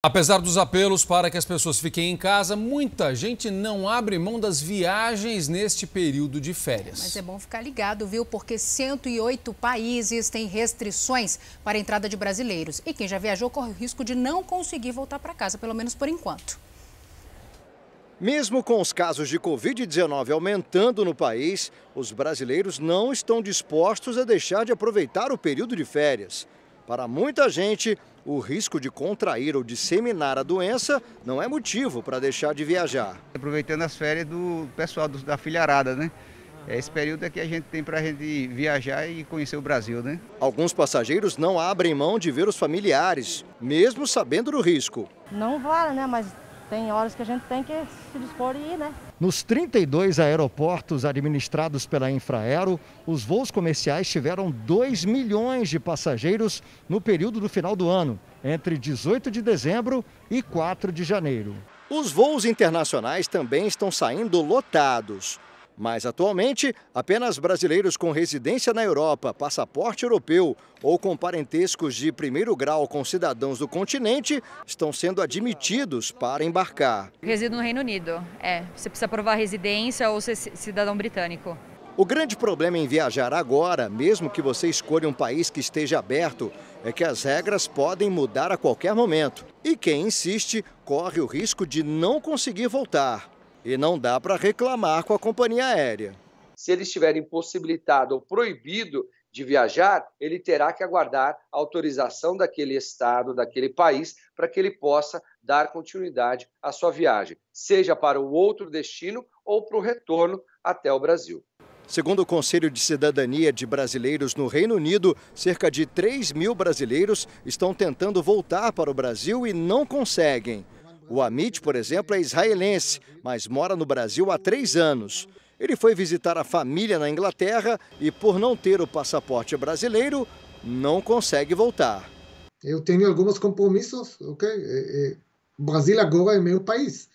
Apesar dos apelos para que as pessoas fiquem em casa, muita gente não abre mão das viagens neste período de férias. mas é bom ficar ligado, viu? Porque 108 países têm restrições para a entrada de brasileiros. E quem já viajou corre o risco de não conseguir voltar para casa, pelo menos por enquanto. Mesmo com os casos de Covid-19 aumentando no país, os brasileiros não estão dispostos a deixar de aproveitar o período de férias. Para muita gente, o risco de contrair ou disseminar a doença não é motivo para deixar de viajar. Aproveitando as férias do pessoal da filharada, né? É esse período é que a gente tem para a gente viajar e conhecer o Brasil, né? Alguns passageiros não abrem mão de ver os familiares, mesmo sabendo do risco. Não vale, né? Mas tem horas que a gente tem que se dispor e ir, né? Nos 32 aeroportos administrados pela Infraero, os voos comerciais tiveram 2 milhões de passageiros no período do final do ano, entre 18 de dezembro e 4 de janeiro. Os voos internacionais também estão saindo lotados. Mas atualmente, apenas brasileiros com residência na Europa, passaporte europeu ou com parentescos de primeiro grau com cidadãos do continente estão sendo admitidos para embarcar. Resido no Reino Unido, é. Você precisa provar residência ou ser cidadão britânico. O grande problema em viajar agora, mesmo que você escolha um país que esteja aberto, é que as regras podem mudar a qualquer momento. E quem insiste corre o risco de não conseguir voltar. E não dá para reclamar com a companhia aérea. Se ele estiver impossibilitado ou proibido de viajar, ele terá que aguardar a autorização daquele estado, daquele país, para que ele possa dar continuidade à sua viagem, seja para o outro destino ou para o retorno até o Brasil. Segundo o Conselho de Cidadania de Brasileiros no Reino Unido, cerca de 3 mil brasileiros estão tentando voltar para o Brasil e não conseguem. O Amit, por exemplo, é israelense, mas mora no Brasil há três anos. Ele foi visitar a família na Inglaterra e, por não ter o passaporte brasileiro, não consegue voltar. Eu tenho alguns compromissos, ok? O eh, eh, Brasil agora é meu país.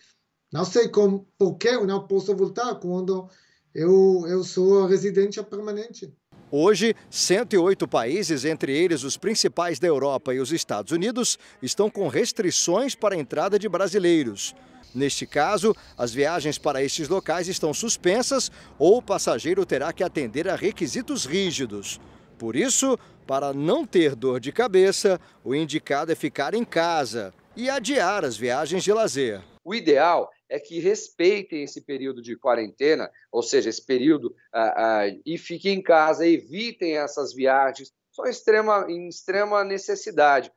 Não sei como, por que eu não posso voltar quando eu, eu sou residente permanente. Hoje, 108 países, entre eles os principais da Europa e os Estados Unidos, estão com restrições para a entrada de brasileiros. Neste caso, as viagens para estes locais estão suspensas ou o passageiro terá que atender a requisitos rígidos. Por isso, para não ter dor de cabeça, o indicado é ficar em casa e adiar as viagens de lazer. O ideal é que respeitem esse período de quarentena, ou seja, esse período ah, ah, e fiquem em casa, evitem essas viagens, são extrema, em extrema necessidade.